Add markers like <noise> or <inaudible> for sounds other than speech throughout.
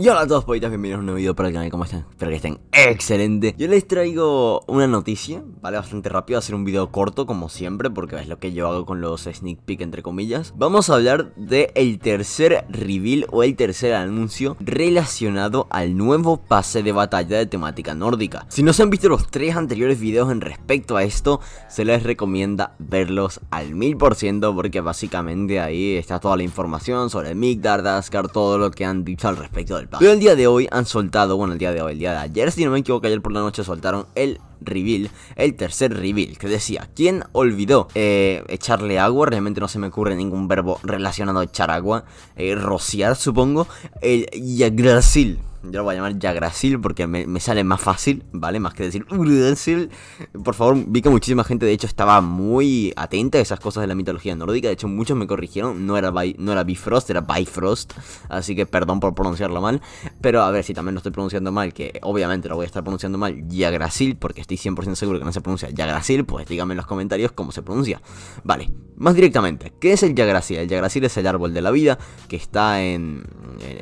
Y hola a todos poquitas, bienvenidos a un nuevo video para el canal, ¿cómo están? Espero que estén excelente Yo les traigo una noticia, vale, bastante rápido, hacer un video corto como siempre Porque es lo que yo hago con los sneak peek entre comillas Vamos a hablar de el tercer reveal o el tercer anuncio relacionado al nuevo pase de batalla de temática nórdica Si no se han visto los tres anteriores videos en respecto a esto Se les recomienda verlos al mil por ciento Porque básicamente ahí está toda la información sobre Migdar, Daskar, todo lo que han dicho al respecto del pero el día de hoy han soltado, bueno, el día de hoy, el día de ayer, si no me equivoco, ayer por la noche soltaron el reveal, el tercer reveal, que decía, ¿quién olvidó eh, echarle agua? Realmente no se me ocurre ningún verbo relacionado a echar agua, eh, rociar supongo, el yagrasil yo lo voy a llamar Yagrasil porque me, sale más fácil, ¿vale? Más que decir Urdensil. Por favor, vi que muchísima gente, de hecho, estaba muy atenta a esas cosas de la mitología nórdica. De hecho, muchos me corrigieron. No era, no era Bifrost, era Bifrost. Así que perdón por pronunciarlo mal. Pero a ver si también lo estoy pronunciando mal, que obviamente lo voy a estar pronunciando mal. Yagrasil, porque estoy 100% seguro que no se pronuncia Yagrasil. Pues díganme en los comentarios cómo se pronuncia. Vale, más directamente, ¿qué es el Yagrasil? El Yagrasil es el árbol de la vida que está en,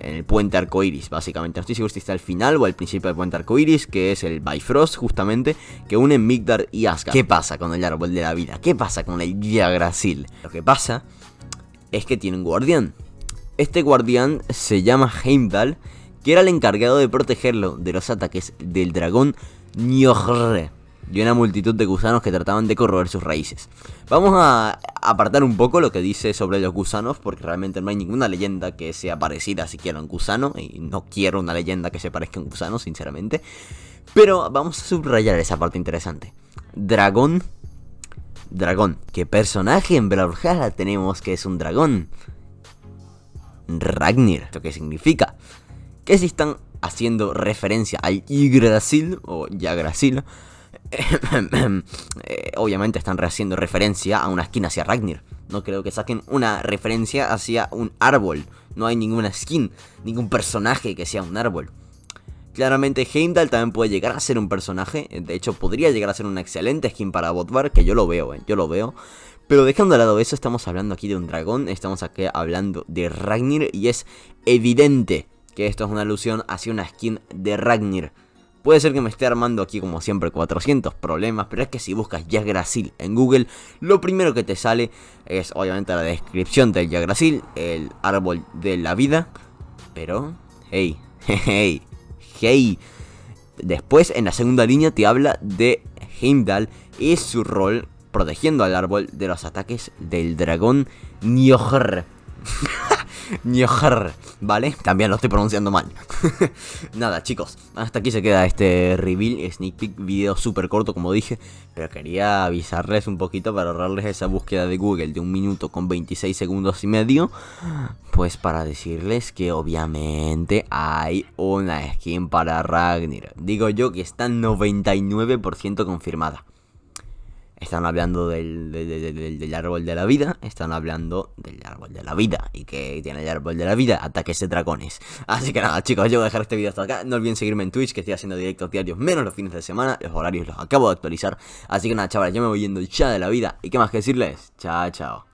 el puente arcoiris, básicamente. No estoy seguro si está al final o al principio del puente arcoiris, que es el Bifrost, justamente, que une Migdar y Asgard. ¿Qué pasa con el árbol de la vida? ¿Qué pasa con el Yagrasil? Lo que pasa es que tiene un guardián. Este guardián se llama Heimdall, que era el encargado de protegerlo de los ataques del dragón Njörre y una multitud de gusanos que trataban de corroer sus raíces. Vamos a apartar un poco lo que dice sobre los gusanos, porque realmente no hay ninguna leyenda que sea parecida siquiera a un gusano, y no quiero una leyenda que se parezca a un gusano, sinceramente. Pero vamos a subrayar esa parte interesante. Dragón. Dragón. ¿Qué personaje en Brawlhalla tenemos que es un dragón? Ragnir. lo qué significa? Que si están haciendo referencia al Yggdrasil o Yggdrasil <laughs> Eh, obviamente están haciendo referencia a una skin hacia Ragnar. No creo que saquen una referencia hacia un árbol. No hay ninguna skin, ningún personaje que sea un árbol. Claramente Heimdall también puede llegar a ser un personaje. De hecho, podría llegar a ser una excelente skin para Botvar, que yo lo veo, eh, yo lo veo. Pero dejando a lado eso, estamos hablando aquí de un dragón, estamos aquí hablando de Ragnar y es evidente que esto es una alusión hacia una skin de Ragnar. Puede ser que me esté armando aquí como siempre 400 problemas, pero es que si buscas ya en Google, lo primero que te sale es obviamente la descripción del Yagrasil, el árbol de la vida, pero hey, <laughs> hey, hey. Después en la segunda línea te habla de Heimdall y su rol protegiendo al árbol de los ataques del dragón Niohr. <laughs> Niojar, ¿vale? También lo estoy pronunciando mal. <laughs> Nada, chicos, hasta aquí se queda este reveal, sneak peek, video súper corto, como dije. Pero quería avisarles un poquito para ahorrarles esa búsqueda de Google de un minuto con 26 segundos y medio. Pues para decirles que obviamente hay una skin para Ragnar. Digo yo que está 99% confirmada. Están hablando del, árbol de la vida. Están hablando del árbol de la vida. Y que tiene el árbol de la vida. Ataques de dragones. Así que nada, chicos, yo voy a dejar este video hasta acá. No olviden seguirme en Twitch, que estoy haciendo directos diarios menos los fines de semana. Los horarios los acabo de actualizar. Así que nada, chavales, yo me voy yendo ya de la vida. Y qué más que decirles. Chao, chao.